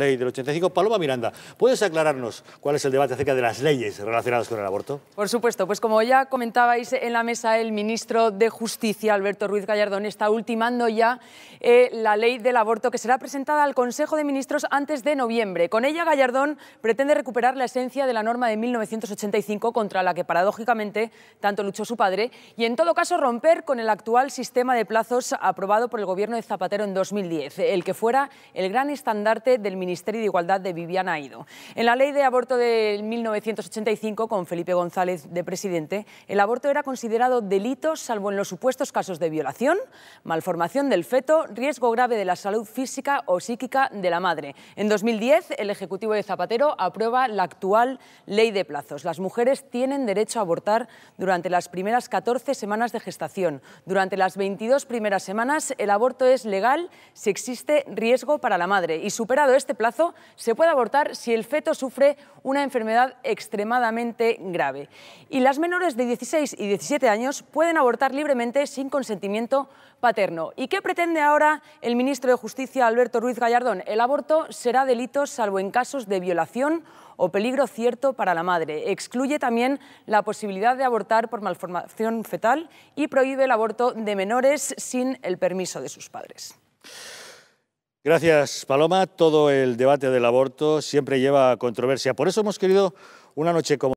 Ley del 85. Paloma Miranda, ¿puedes aclararnos cuál es el debate acerca de las leyes relacionadas con el aborto? Por supuesto, pues como ya comentabais en la mesa, el ministro de Justicia, Alberto Ruiz Gallardón, está ultimando ya eh, la ley del aborto que será presentada al Consejo de Ministros antes de noviembre. Con ella, Gallardón pretende recuperar la esencia de la norma de 1985 contra la que paradójicamente tanto luchó su padre y en todo caso romper con el actual sistema de plazos aprobado por el gobierno de Zapatero en 2010, el que fuera el gran estandarte del ministro Ministerio de Igualdad de Viviana Aido. En la ley de aborto de 1985, con Felipe González de presidente, el aborto era considerado delito salvo en los supuestos casos de violación, malformación del feto, riesgo grave de la salud física o psíquica de la madre. En 2010, el Ejecutivo de Zapatero aprueba la actual ley de plazos. Las mujeres tienen derecho a abortar durante las primeras 14 semanas de gestación. Durante las 22 primeras semanas, el aborto es legal si existe riesgo para la madre. Y superado este plazo se puede abortar si el feto sufre una enfermedad extremadamente grave. Y las menores de 16 y 17 años pueden abortar libremente sin consentimiento paterno. ¿Y qué pretende ahora el ministro de Justicia, Alberto Ruiz Gallardón? El aborto será delito salvo en casos de violación o peligro cierto para la madre. Excluye también la posibilidad de abortar por malformación fetal y prohíbe el aborto de menores sin el permiso de sus padres. Gracias, Paloma. Todo el debate del aborto siempre lleva a controversia. Por eso hemos querido una noche como...